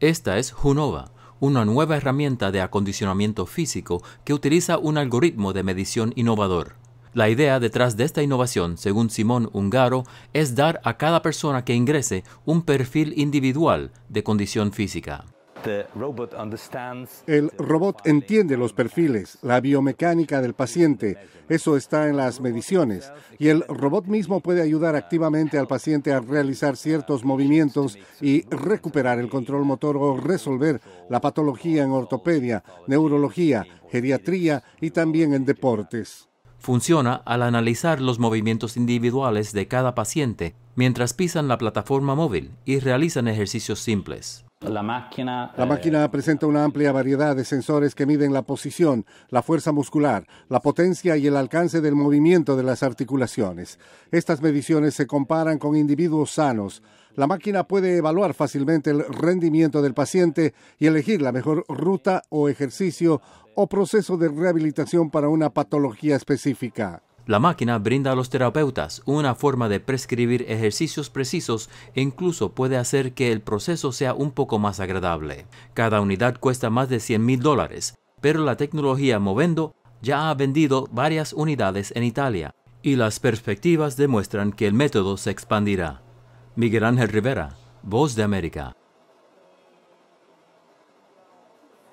Esta es Junova, una nueva herramienta de acondicionamiento físico que utiliza un algoritmo de medición innovador. La idea detrás de esta innovación, según Simón Ungaro, es dar a cada persona que ingrese un perfil individual de condición física. El robot entiende los perfiles, la biomecánica del paciente, eso está en las mediciones, y el robot mismo puede ayudar activamente al paciente a realizar ciertos movimientos y recuperar el control motor o resolver la patología en ortopedia, neurología, geriatría y también en deportes. Funciona al analizar los movimientos individuales de cada paciente mientras pisan la plataforma móvil y realizan ejercicios simples. La eh, máquina, presenta una amplia variedad de sensores que miden la posición, la fuerza muscular, la potencia y el alcance del movimiento de las articulaciones. Estas mediciones se comparan con individuos sanos. La máquina puede evaluar fácilmente el rendimiento del paciente y elegir la mejor ruta o ejercicio o proceso de rehabilitación para una patología específica. La máquina brinda a los terapeutas una forma de prescribir ejercicios precisos e incluso puede hacer que el proceso sea un poco más agradable. Cada unidad cuesta más de 100 mil dólares, pero la tecnología Movendo ya ha vendido varias unidades en Italia y las perspectivas demuestran que el método se expandirá. Miguel Ángel Rivera, Voz de América.